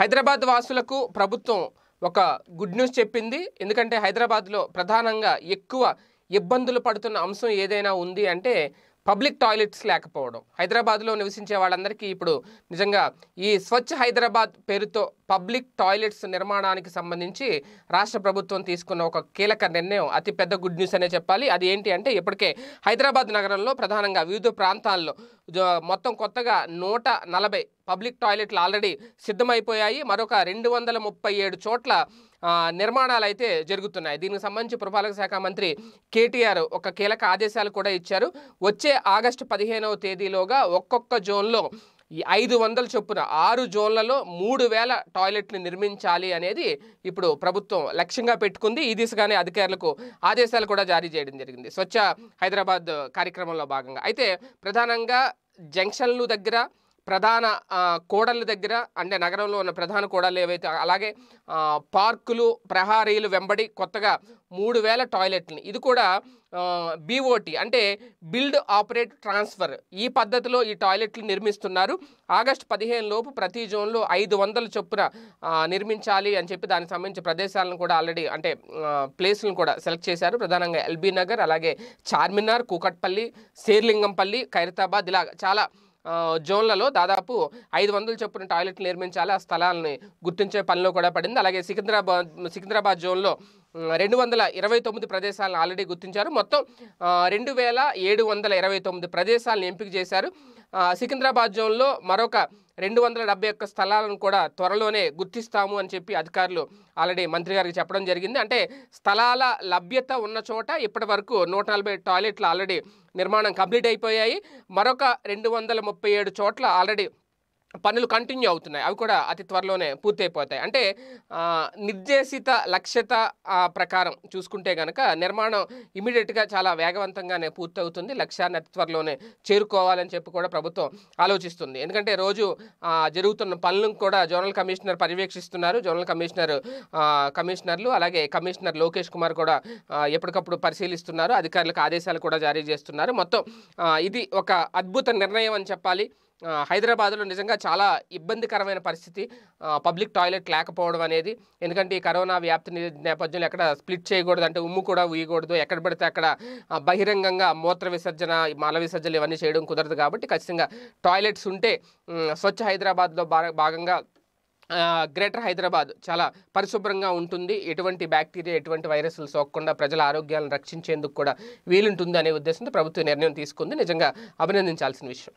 హైదరాబాద్ వాసులకు ప్రభుత్వం ఒక గుడ్ న్యూస్ చెప్పింది ఎందుకంటే హైదరాబాద్లో ప్రధానంగా ఎక్కువ ఇబ్బందులు పడుతున్న అంశం ఏదైనా ఉంది అంటే పబ్లిక్ టాయిలెట్స్ లేకపోవడం హైదరాబాద్లో నివసించే వాళ్ళందరికీ ఇప్పుడు నిజంగా ఈ స్వచ్ఛ హైదరాబాద్ పేరుతో పబ్లిక్ టాయిలెట్స్ నిర్మాణానికి సంబంధించి రాష్ట్ర ప్రభుత్వం తీసుకున్న ఒక కీలక నిర్ణయం అతిపెద్ద గుడ్ న్యూస్ అనే చెప్పాలి అది ఏంటి అంటే ఇప్పటికే హైదరాబాద్ నగరంలో ప్రధానంగా వివిధ ప్రాంతాల్లో మొత్తం కొత్తగా నూట నలభై పబ్లిక్ టాయిలెట్లు ఆల్రెడీ సిద్ధమైపోయాయి మరొక రెండు వందల ముప్పై ఏడు చోట్ల నిర్మాణాలు అయితే జరుగుతున్నాయి దీనికి సంబంధించి పురపాలక శాఖ మంత్రి కేటీఆర్ ఒక కీలక ఆదేశాలు కూడా ఇచ్చారు వచ్చే ఆగస్టు పదిహేనవ తేదీలోగా ఒక్కొక్క జోన్లో ఈ ఐదు వందల చొప్పున ఆరు జోన్లలో మూడు వేల టాయిలెట్లు నిర్మించాలి అనేది ఇప్పుడు ప్రభుత్వం లక్ష్యంగా పెట్టుకుంది ఈ దిశగానే అధికారులకు ఆదేశాలు కూడా జారీ చేయడం జరిగింది స్వచ్ఛ హైదరాబాద్ కార్యక్రమంలో భాగంగా అయితే ప్రధానంగా జంక్షన్లు దగ్గర ప్రధాన కోడళ్ళ దగ్గర అంటే నగరంలో ఉన్న ప్రధాన కోడళ్ళు ఏవైతే అలాగే పార్కులు ప్రహారీలు వెంబడి కొత్తగా మూడు వేల టాయిలెట్లు ఇది కూడా బీఓటి అంటే బిల్డ్ ఆపరేట్ ట్రాన్స్ఫర్ ఈ పద్ధతిలో ఈ టాయిలెట్లు నిర్మిస్తున్నారు ఆగస్టు పదిహేను లోపు ప్రతి జోన్లో ఐదు వందల చొప్పున నిర్మించాలి అని చెప్పి దానికి సంబంధించిన ప్రదేశాలను కూడా ఆల్రెడీ అంటే ప్లేసులను కూడా సెలెక్ట్ చేశారు ప్రధానంగా ఎల్బీ నగర్ అలాగే చార్మినార్ కూకట్పల్లి శేర్లింగంపల్లి ఖైరతాబాద్ ఇలా చాలా జోన్లలో దాదాపు ఐదు వందలు చొప్పున టాయిలెట్లు నిర్మించాలి ఆ స్థలాలని గుర్తించే పనిలో కూడా పడింది అలాగే సికింద్రాబాద్ సికింద్రాబాద్ జోన్లో రెండు వందల ఇరవై తొమ్మిది ప్రదేశాలను ఆల్రెడీ గుర్తించారు మొత్తం రెండు వేల ఏడు వందల ఇరవై తొమ్మిది ప్రదేశాలను ఎంపిక చేశారు సికింద్రాబాద్ జోన్లో మరొక రెండు వందల డెబ్బై ఒక్క స్థలాలను కూడా త్వరలోనే గుర్తిస్తాము అని చెప్పి అధికారులు ఆల్రెడీ మంత్రి గారికి చెప్పడం జరిగింది అంటే స్థలాల లభ్యత ఉన్న చోట ఇప్పటి వరకు నూట నలభై టాయిలెట్లు ఆల్రెడీ నిర్మాణం కంప్లీట్ అయిపోయాయి మరొక రెండు వందల ముప్పై ఏడు చోట్ల ఆల్రెడీ పనులు కంటిన్యూ అవుతున్నాయి అవి కూడా అతి త్వరలోనే పూర్తయిపోతాయి అంటే నిర్దేశిత లక్ష్యత ప్రకారం చూసుకుంటే కనుక నిర్మాణం ఇమీడియట్గా చాలా వేగవంతంగానే పూర్తవుతుంది లక్ష్యాన్ని అతి త్వరలోనే చేరుకోవాలని చెప్పి కూడా ప్రభుత్వం ఆలోచిస్తుంది ఎందుకంటే రోజు జరుగుతున్న పనులను కూడా జోనల్ కమిషనర్ పర్యవేక్షిస్తున్నారు జోనల్ కమిషనర్ కమిషనర్లు అలాగే కమిషనర్ లోకేష్ కుమార్ కూడా ఎప్పటికప్పుడు పరిశీలిస్తున్నారు అధికారులకు ఆదేశాలు కూడా జారీ చేస్తున్నారు మొత్తం ఇది ఒక అద్భుత నిర్ణయం అని చెప్పాలి హైదరాబాద్లో నిజంగా చాలా ఇబ్బందికరమైన పరిస్థితి పబ్లిక్ టాయిలెట్ లేకపోవడం అనేది ఎందుకంటే ఈ కరోనా వ్యాప్తి నేపథ్యంలో ఎక్కడ స్ప్లిట్ చేయకూడదు అంటే ఉమ్ము కూడా ఉయ్యకూడదు ఎక్కడ పడితే అక్కడ బహిరంగంగా మూత్ర విసర్జన మల విసర్జనలు ఇవన్నీ చేయడం కుదరదు కాబట్టి ఖచ్చితంగా టాయిలెట్స్ ఉంటే స్వచ్ఛ హైదరాబాద్లో భాగంగా గ్రేటర్ హైదరాబాద్ చాలా పరిశుభ్రంగా ఉంటుంది ఎటువంటి బ్యాక్టీరియా ఎటువంటి వైరస్లు సోకకుండా ప్రజల ఆరోగ్యాలను రక్షించేందుకు కూడా వీలుంటుంది అనే ఉద్దేశంతో ప్రభుత్వం నిర్ణయం తీసుకుంది నిజంగా అభినందించాల్సిన విషయం